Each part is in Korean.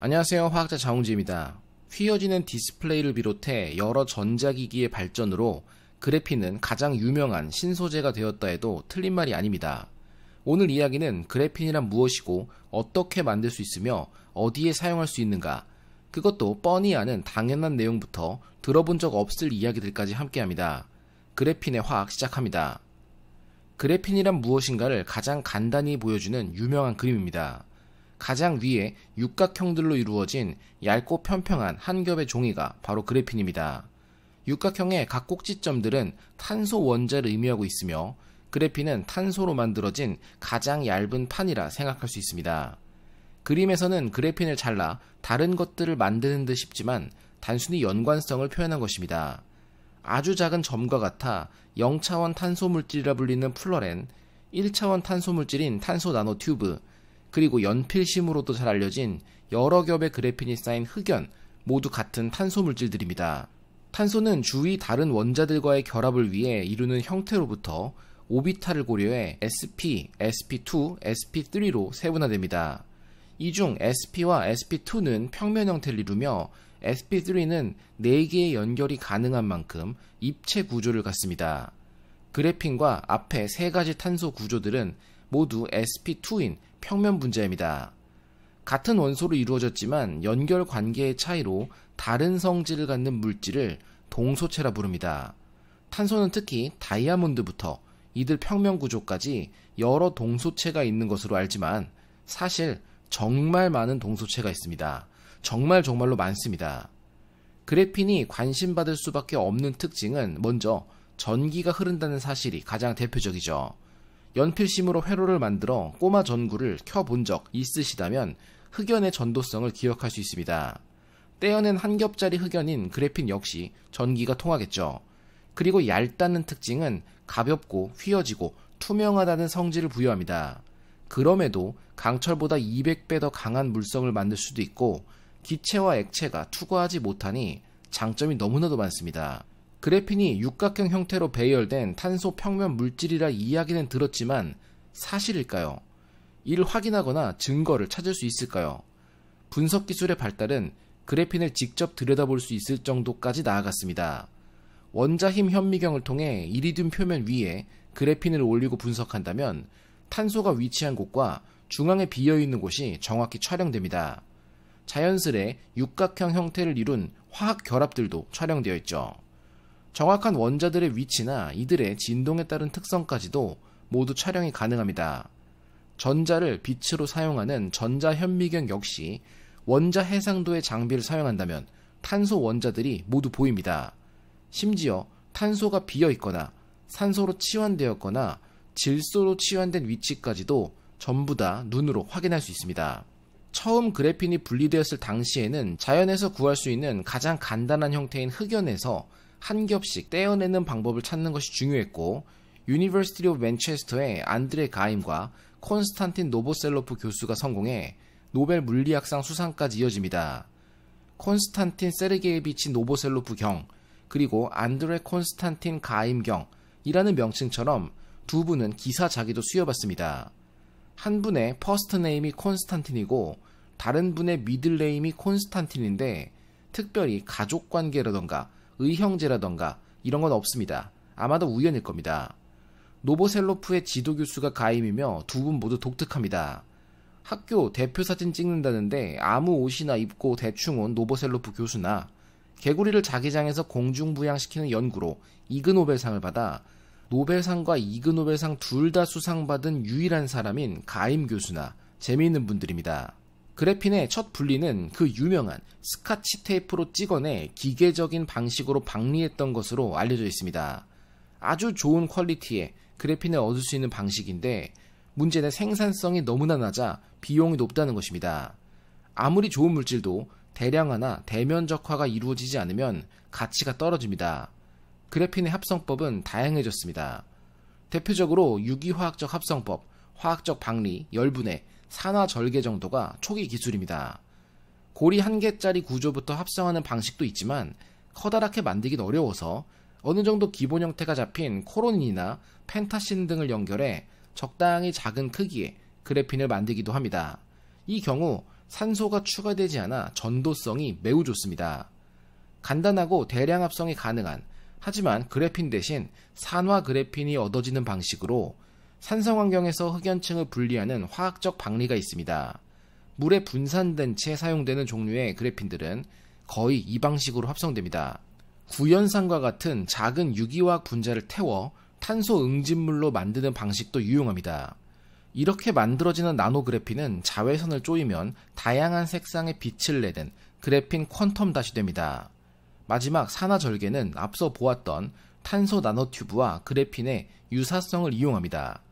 안녕하세요. 화학자 자홍지입니다. 휘어지는 디스플레이를 비롯해 여러 전자기기의 발전으로 그래핀은 가장 유명한 신소재가 되었다 해도 틀린 말이 아닙니다. 오늘 이야기는 그래핀이란 무엇이고 어떻게 만들 수 있으며 어디에 사용할 수 있는가 그것도 뻔히 아는 당연한 내용부터 들어본 적 없을 이야기들까지 함께합니다. 그래핀의 화학 시작합니다. 그래핀이란 무엇인가를 가장 간단히 보여주는 유명한 그림입니다. 가장 위에 육각형들로 이루어진 얇고 평평한 한 겹의 종이가 바로 그래핀입니다. 육각형의 각 꼭지점들은 탄소 원자를 의미하고 있으며 그래핀은 탄소로 만들어진 가장 얇은 판이라 생각할 수 있습니다. 그림에서는 그래핀을 잘라 다른 것들을 만드는 듯 싶지만 단순히 연관성을 표현한 것입니다. 아주 작은 점과 같아 0차원 탄소 물질이라 불리는 플러렌, 1차원 탄소 물질인 탄소 나노 튜브, 그리고 연필심으로도 잘 알려진 여러 겹의 그래핀이 쌓인 흑연, 모두 같은 탄소 물질들입니다. 탄소는 주위 다른 원자들과의 결합을 위해 이루는 형태로부터 오비탈을 고려해 sp, sp2, sp3로 세분화됩니다. 이 중 sp와 sp2는 평면 형태를 이루며 sp3는 4개의 연결이 가능한 만큼 입체 구조를 갖습니다. 그래핀과 앞에 3 가지 탄소 구조들은 모두 sp2인 평면 분자입니다. 같은 원소로 이루어졌지만 연결 관계의 차이로 다른 성질을 갖는 물질을 동소체라 부릅니다. 탄소는 특히 다이아몬드부터 이들 평면 구조까지 여러 동소체가 있는 것으로 알지만 사실 정말 많은 동소체가 있습니다. 정말 정말로 많습니다. 그래핀이 관심받을 수밖에 없는 특징은 먼저 전기가 흐른다는 사실이 가장 대표적이죠. 연필심으로 회로를 만들어 꼬마 전구를 켜본 적 있으시다면 흑연의 전도성을 기억할 수 있습니다. 떼어낸 한 겹짜리 흑연인 그래핀 역시 전기가 통하겠죠. 그리고 얇다는 특징은 가볍고 휘어지고 투명하다는 성질을 부여합니다. 그럼에도 강철보다 200배 더 강한 물성을 만들 수도 있고 기체와 액체가 투과하지 못하니 장점이 너무나도 많습니다. 그래핀이 육각형 형태로 배열된 탄소 평면 물질이라 이야기는 들었지만 사실일까요? 이를 확인하거나 증거를 찾을 수 있을까요? 분석 기술의 발달은 그래핀을 직접 들여다볼 수 있을 정도까지 나아갔습니다. 원자힘 현미경을 통해 이리듬 표면 위에 그래핀을 올리고 분석한다면 탄소가 위치한 곳과 중앙에 비어 있는 곳이 정확히 촬영됩니다. 자연스레 육각형 형태를 이룬 화학 결합들도 촬영되어 있죠. 정확한 원자들의 위치나 이들의 진동에 따른 특성까지도 모두 촬영이 가능합니다. 전자를 빛으로 사용하는 전자 현미경 역시 원자 해상도의 장비를 사용한다면 탄소 원자들이 모두 보입니다. 심지어 탄소가 비어 있거나 산소로 치환되었거나 질소로 치환된 위치까지도 전부 다 눈으로 확인할 수 있습니다. 처음 그래핀이 분리되었을 당시에는 자연에서 구할 수 있는 가장 간단한 형태인 흑연에서 한 겹씩 떼어내는 방법을 찾는 것이 중요했고 유니버시티 오브 맨체스터의 안드레 가임과 콘스탄틴 노보셀로프 교수가 성공해 노벨 물리학상 수상까지 이어집니다. 콘스탄틴 세르게예비치 노보셀로프 경 그리고 안드레 콘스탄틴 가임 경이라는 명칭처럼 두 분은 기사 자기도 수여받습니다. 한 분의 퍼스트 네임이 콘스탄틴이고 다른 분의 미들 네임이 콘스탄틴인데 특별히 가족 관계라던가 의형제라던가 이런 건 없습니다. 아마도 우연일 겁니다. 노보셀로프의 지도 교수가 가임이며 두 분 모두 독특합니다. 학교 대표 사진 찍는다는데 아무 옷이나 입고 대충 온 노보셀로프 교수나 개구리를 자기장에서 공중부양시키는 연구로 이그노벨상을 받아 노벨상과 이그노벨상 둘 다 수상받은 유일한 사람인 가임 교수나 재미있는 분들입니다. 그래핀의 첫 분리는 그 유명한 스카치 테이프로 찍어내 기계적인 방식으로 박리했던 것으로 알려져 있습니다. 아주 좋은 퀄리티의 그래핀을 얻을 수 있는 방식인데 문제는 생산성이 너무나 낮아 비용이 높다는 것입니다. 아무리 좋은 물질도 대량화나 대면적화가 이루어지지 않으면 가치가 떨어집니다. 그래핀의 합성법은 다양해졌습니다. 대표적으로 유기화학적 합성법, 화학적 방리, 열분해, 산화 절개 정도가 초기 기술입니다. 고리 한 개짜리 구조부터 합성하는 방식도 있지만 커다랗게 만들긴 어려워서 어느 정도 기본 형태가 잡힌 코론이나 펜타신 등을 연결해 적당히 작은 크기의 그래핀을 만들기도 합니다. 이 경우 산소가 추가되지 않아 전도성이 매우 좋습니다. 간단하고 대량 합성이 가능한 하지만 그래핀 대신 산화 그래핀이 얻어지는 방식으로 산성 환경에서 흑연층을 분리하는 화학적 박리가 있습니다. 물에 분산된 채 사용되는 종류의 그래핀들은 거의 이 방식으로 합성됩니다. 구연산과 같은 작은 유기화학 분자를 태워 탄소 응집물로 만드는 방식도 유용합니다. 이렇게 만들어지는 나노 그래핀은 자외선을 쪼이면 다양한 색상의 빛을 내는 그래핀 퀀텀 다시 됩니다. 마지막 산화 절개는 앞서 보았던 탄소 나노튜브와 그래핀의 유사성을 이용합니다.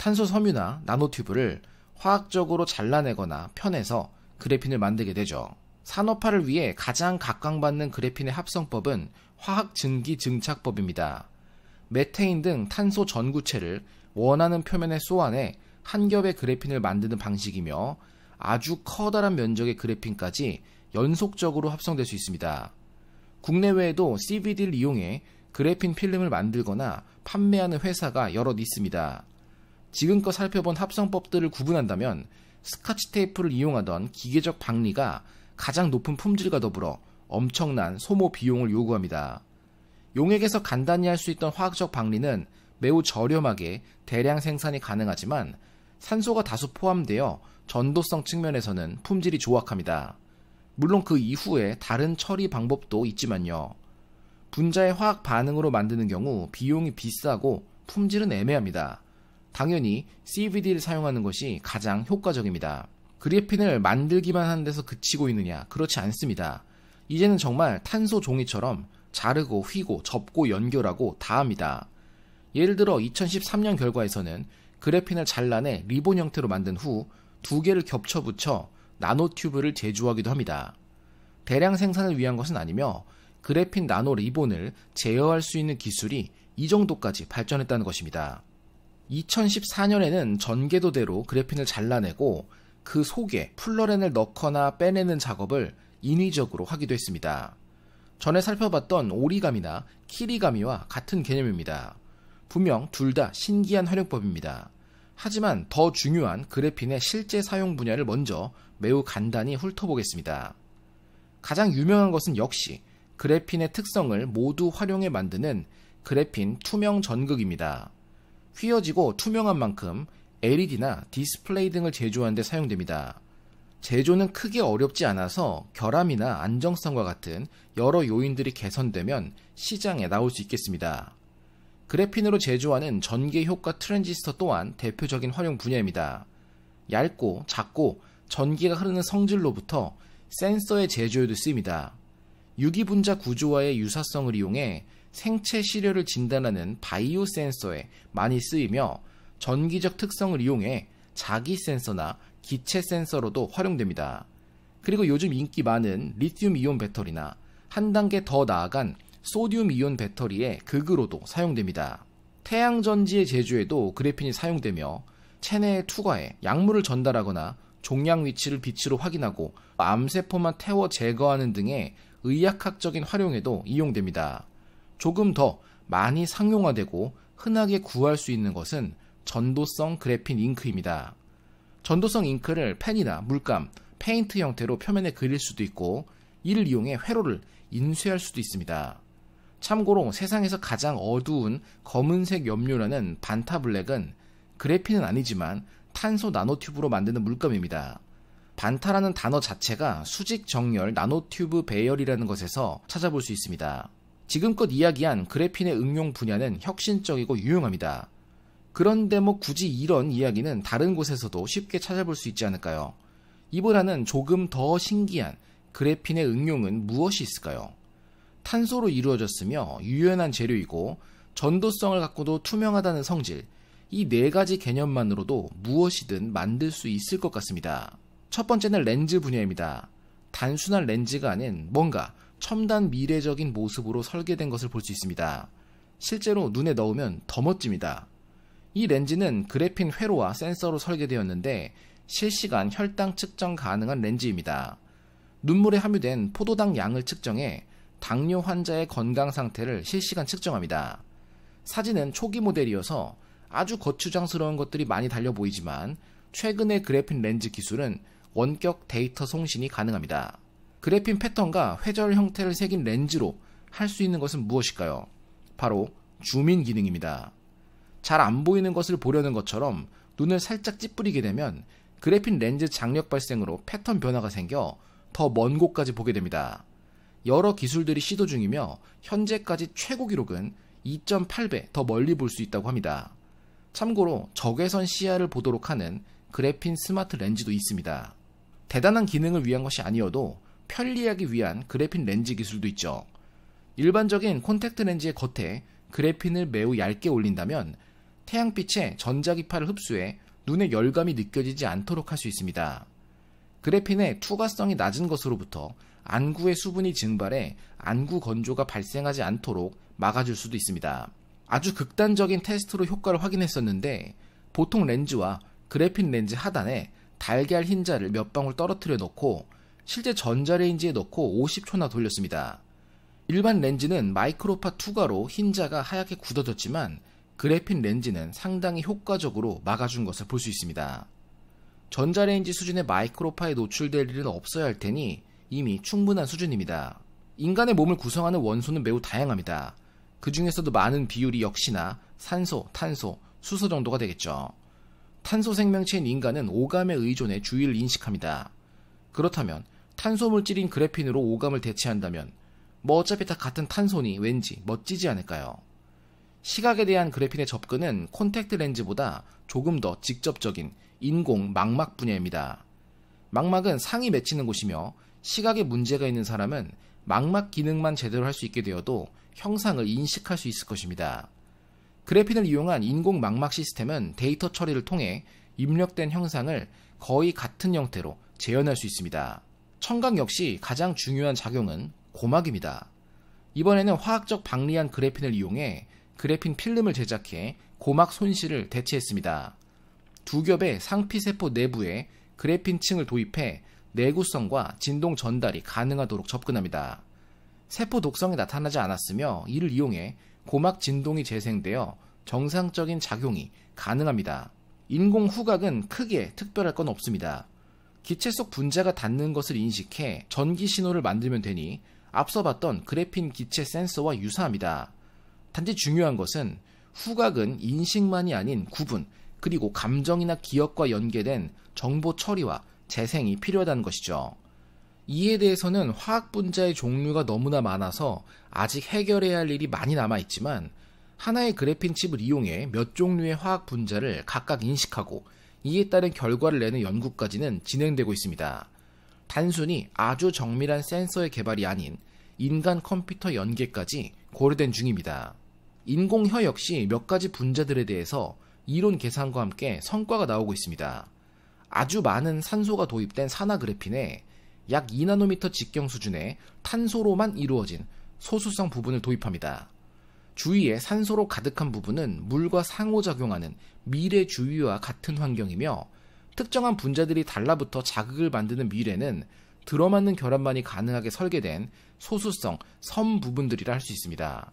탄소 섬유나 나노튜브를 화학적으로 잘라내거나 편해서 그래핀을 만들게 되죠. 산업화를 위해 가장 각광받는 그래핀의 합성법은 화학 증기 증착법입니다. 메테인 등 탄소 전구체를 원하는 표면에 쏘아내 한 겹의 그래핀을 만드는 방식이며 아주 커다란 면적의 그래핀까지 연속적으로 합성될 수 있습니다. 국내외에도 CVD를 이용해 그래핀 필름을 만들거나 판매하는 회사가 여럿 있습니다. 지금껏 살펴본 합성법들을 구분한다면 스카치 테이프를 이용하던 기계적 박리가 가장 높은 품질과 더불어 엄청난 소모 비용을 요구합니다. 용액에서 간단히 할 수 있던 화학적 박리는 매우 저렴하게 대량 생산이 가능하지만 산소가 다수 포함되어 전도성 측면에서는 품질이 조악합니다. 물론 그 이후에 다른 처리 방법도 있지만요. 분자의 화학 반응으로 만드는 경우 비용이 비싸고 품질은 애매합니다. 당연히 CVD를 사용하는 것이 가장 효과적입니다. 그래핀을 만들기만 하는 데서 그치고 있느냐? 그렇지 않습니다. 이제는 정말 탄소 종이처럼 자르고 휘고 접고 연결하고 다 합니다. 예를 들어 2013년 결과에서는 그래핀을 잘라내 리본 형태로 만든 후 두 개를 겹쳐 붙여 나노튜브를 제조하기도 합니다. 대량 생산을 위한 것은 아니며 그래핀 나노 리본을 제어할 수 있는 기술이 이 정도까지 발전했다는 것입니다. 2014년에는 전개도대로 그래핀을 잘라내고 그 속에 풀러렌을 넣거나 빼내는 작업을 인위적으로 하기도 했습니다. 전에 살펴봤던 오리감이나키리감이와 같은 개념입니다. 분명 둘 다 신기한 활용법입니다. 하지만 더 중요한 그래핀의 실제 사용 분야를 먼저 매우 간단히 훑어보겠습니다. 가장 유명한 것은 역시 그래핀의 특성을 모두 활용해 만드는 그래핀 투명 전극입니다. 휘어지고 투명한 만큼 LED나 디스플레이 등을 제조하는 데 사용됩니다. 제조는 크게 어렵지 않아서 결함이나 안정성과 같은 여러 요인들이 개선되면 시장에 나올 수 있겠습니다. 그래핀으로 제조하는 전개 효과 트랜지스터 또한 대표적인 활용 분야입니다. 얇고 작고 전기가 흐르는 성질로부터 센서의 제조에도 쓰입니다. 유기분자 구조와의 유사성을 이용해 생체 시료를 진단하는 바이오 센서에 많이 쓰이며 전기적 특성을 이용해 자기 센서나 기체 센서로도 활용됩니다. 그리고 요즘 인기 많은 리튬 이온 배터리나 한 단계 더 나아간 소듐 이온 배터리의 극으로도 사용됩니다. 태양 전지의 제조에도 그래핀이 사용되며 체내에 투과해 약물을 전달하거나 종양 위치를 빛으로 확인하고 암세포만 태워 제거하는 등의 의학학적인 활용에도 이용됩니다. 조금 더 많이 상용화되고 흔하게 구할 수 있는 것은 전도성 그래핀 잉크입니다. 전도성 잉크를 펜이나 물감, 페인트 형태로 표면에 그릴 수도 있고 이를 이용해 회로를 인쇄할 수도 있습니다. 참고로 세상에서 가장 어두운 검은색 염료라는 반타블랙은 그래핀은 아니지만 탄소 나노튜브로 만드는 물감입니다. 반타라는 단어 자체가 수직 정렬 나노튜브 배열이라는 것에서 찾아볼 수 있습니다. 지금껏 이야기한 그래핀의 응용 분야는 혁신적이고 유용합니다. 그런데 뭐 굳이 이런 이야기는 다른 곳에서도 쉽게 찾아볼 수 있지 않을까요? 이보다는 조금 더 신기한 그래핀의 응용은 무엇이 있을까요? 탄소로 이루어졌으며 유연한 재료이고 전도성을 갖고도 투명하다는 성질, 이 네 가지 개념만으로도 무엇이든 만들 수 있을 것 같습니다. 첫 번째는 렌즈 분야입니다. 단순한 렌즈가 아닌 뭔가 첨단 미래적인 모습으로 설계된 것을 볼 수 있습니다. 실제로 눈에 넣으면 더 멋집니다. 이 렌즈는 그래핀 회로와 센서로 설계되었는데 실시간 혈당 측정 가능한 렌즈입니다. 눈물에 함유된 포도당 양을 측정해 당뇨 환자의 건강 상태를 실시간 측정합니다. 사진은 초기 모델이어서 아주 거추장스러운 것들이 많이 달려 보이지만 최근의 그래핀 렌즈 기술은 원격 데이터 송신이 가능합니다. 그래핀 패턴과 회절 형태를 새긴 렌즈로 할 수 있는 것은 무엇일까요? 바로 줌인 기능입니다. 잘 안 보이는 것을 보려는 것처럼 눈을 살짝 찌푸리게 되면 그래핀 렌즈 장력 발생으로 패턴 변화가 생겨 더 먼 곳까지 보게 됩니다. 여러 기술들이 시도 중이며 현재까지 최고 기록은 2.8배 더 멀리 볼 수 있다고 합니다. 참고로 적외선 시야를 보도록 하는 그래핀 스마트 렌즈도 있습니다. 대단한 기능을 위한 것이 아니어도 편리하기 위한 그래핀 렌즈 기술도 있죠. 일반적인 콘택트 렌즈의 겉에 그래핀을 매우 얇게 올린다면 태양빛의 전자기파를 흡수해 눈의 열감이 느껴지지 않도록 할 수 있습니다. 그래핀의 투과성이 낮은 것으로부터 안구의 수분이 증발해 안구 건조가 발생하지 않도록 막아줄 수도 있습니다. 아주 극단적인 테스트로 효과를 확인했었는데 보통 렌즈와 그래핀 렌즈 하단에 달걀 흰자를 몇 방울 떨어뜨려 놓고 실제 전자레인지에 넣고 50초나 돌렸습니다. 일반 렌즈는 마이크로파 투과로 흰자가 하얗게 굳어졌지만 그래핀 렌즈는 상당히 효과적으로 막아준 것을 볼 수 있습니다. 전자레인지 수준의 마이크로파에 노출될 일은 없어야 할 테니 이미 충분한 수준입니다. 인간의 몸을 구성하는 원소는 매우 다양합니다. 그 중에서도 많은 비율이 역시나 산소, 탄소, 수소 정도가 되겠죠. 탄소 생명체인 인간은 오감의 의존에 주의를 인식합니다. 그렇다면 탄소물질인 그래핀으로 오감을 대체한다면 뭐 어차피 다 같은 탄소니 왠지 멋지지 않을까요? 시각에 대한 그래핀의 접근은 콘택트 렌즈보다 조금 더 직접적인 인공 망막 분야입니다. 망막은 상이 맺히는 곳이며 시각에 문제가 있는 사람은 망막 기능만 제대로 할 수 있게 되어도 형상을 인식할 수 있을 것입니다. 그래핀을 이용한 인공 망막 시스템은 데이터 처리를 통해 입력된 형상을 거의 같은 형태로 재현할 수 있습니다. 청각 역시 가장 중요한 작용은 고막입니다. 이번에는 화학적 방리한 그래핀을 이용해 그래핀 필름을 제작해 고막 손실을 대체했습니다. 두 겹의 상피세포 내부에 그래핀층을 도입해 내구성과 진동 전달이 가능하도록 접근합니다. 세포 독성이 나타나지 않았으며 이를 이용해 고막 진동이 재생되어 정상적인 작용이 가능합니다. 인공 후각은 크게 특별할 건 없습니다. 기체 속 분자가 닿는 것을 인식해 전기 신호를 만들면 되니 앞서 봤던 그래핀 기체 센서와 유사합니다. 단지 중요한 것은 후각은 인식만이 아닌 구분, 그리고 감정이나 기억과 연계된 정보 처리와 재생이 필요하다는 것이죠. 이에 대해서는 화학 분자의 종류가 너무나 많아서 아직 해결해야 할 일이 많이 남아있지만 하나의 그래핀 칩을 이용해 몇 종류의 화학 분자를 각각 인식하고 이에 따른 결과를 내는 연구까지는 진행되고 있습니다. 단순히 아주 정밀한 센서의 개발이 아닌 인간 컴퓨터 연계까지 고려된 중입니다. 인공혀 역시 몇 가지 분자들에 대해서 이론 계산과 함께 성과가 나오고 있습니다. 아주 많은 산소가 도입된 산화 그래핀에 약 2나노미터 직경 수준의 탄소로만 이루어진 소수성 부분을 도입합니다. 주위에 산소로 가득한 부분은 물과 상호작용하는 미래 주위와 같은 환경이며 특정한 분자들이 달라붙어 자극을 만드는 미래는 들어맞는 결합만이 가능하게 설계된 소수성 섬 부분들이라 할 수 있습니다.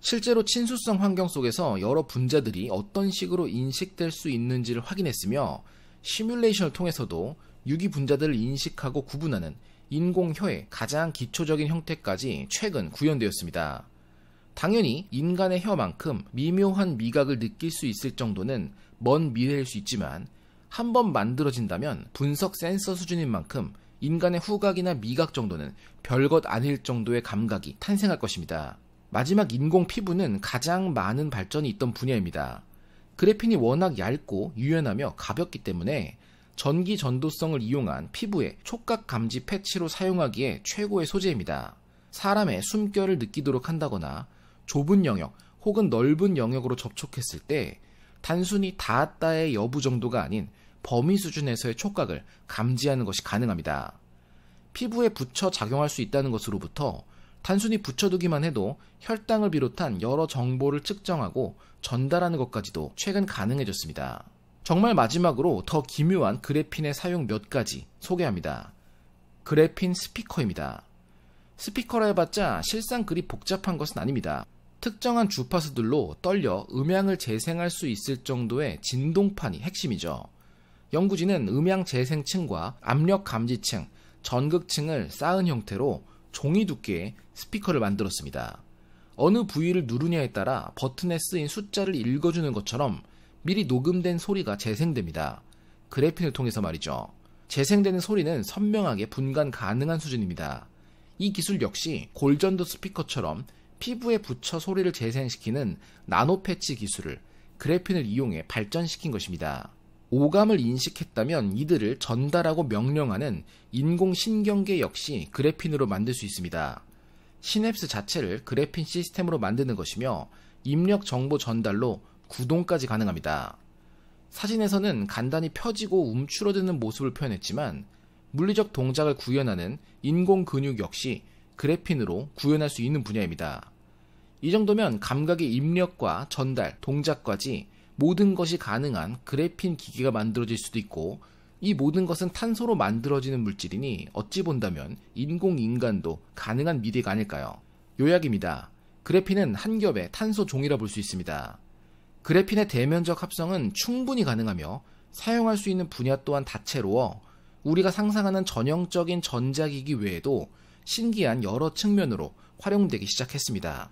실제로 친수성 환경 속에서 여러 분자들이 어떤 식으로 인식될 수 있는지를 확인했으며 시뮬레이션을 통해서도 유기 분자들을 인식하고 구분하는 인공혀의 가장 기초적인 형태까지 최근 구현되었습니다. 당연히 인간의 혀만큼 미묘한 미각을 느낄 수 있을 정도는 먼 미래일 수 있지만 한번 만들어진다면 분석 센서 수준인 만큼 인간의 후각이나 미각 정도는 별것 아닐 정도의 감각이 탄생할 것입니다. 마지막 인공 피부는 가장 많은 발전이 있던 분야입니다. 그래핀이 워낙 얇고 유연하며 가볍기 때문에 전기 전도성을 이용한 피부의 촉각 감지 패치로 사용하기에 최고의 소재입니다. 사람의 숨결을 느끼도록 한다거나 좁은 영역 혹은 넓은 영역으로 접촉했을 때 단순히 닿았다의 여부 정도가 아닌 범위 수준에서의 촉각을 감지하는 것이 가능합니다. 피부에 붙여 작용할 수 있다는 것으로부터 단순히 붙여두기만 해도 혈당을 비롯한 여러 정보를 측정하고 전달하는 것까지도 최근 가능해졌습니다. 정말 마지막으로 더 기묘한 그래핀의 사용 몇 가지 소개합니다. 그래핀 스피커입니다. 스피커라 해봤자 실상 그리 복잡한 것은 아닙니다. 특정한 주파수들로 떨려 음향을 재생할 수 있을 정도의 진동판이 핵심이죠. 연구진은 음향 재생층과 압력 감지층, 전극층을 쌓은 형태로 종이 두께의 스피커를 만들었습니다. 어느 부위를 누르냐에 따라 버튼에 쓰인 숫자를 읽어주는 것처럼 미리 녹음된 소리가 재생됩니다. 그래핀을 통해서 말이죠. 재생되는 소리는 선명하게 분간 가능한 수준입니다. 이 기술 역시 골전도 스피커처럼 피부에 붙여 소리를 재생시키는 나노 패치 기술을 그래핀을 이용해 발전시킨 것입니다. 오감을 인식했다면 이들을 전달하고 명령하는 인공신경계 역시 그래핀으로 만들 수 있습니다. 시냅스 자체를 그래핀 시스템으로 만드는 것이며 입력 정보 전달로 구동까지 가능합니다. 사진에서는 간단히 펴지고 움츠러드는 모습을 표현했지만 물리적 동작을 구현하는 인공 근육 역시 그래핀으로 구현할 수 있는 분야입니다. 이 정도면 감각의 입력과 전달, 동작까지 모든 것이 가능한 그래핀 기계가 만들어질 수도 있고 이 모든 것은 탄소로 만들어지는 물질이니 어찌 본다면 인공인간도 가능한 미래가 아닐까요? 요약입니다. 그래핀은 한 겹의 탄소 종이라 볼 수 있습니다. 그래핀의 대면적 합성은 충분히 가능하며 사용할 수 있는 분야 또한 다채로워 우리가 상상하는 전형적인 전자기기 외에도 신기한 여러 측면으로 활용되기 시작했습니다.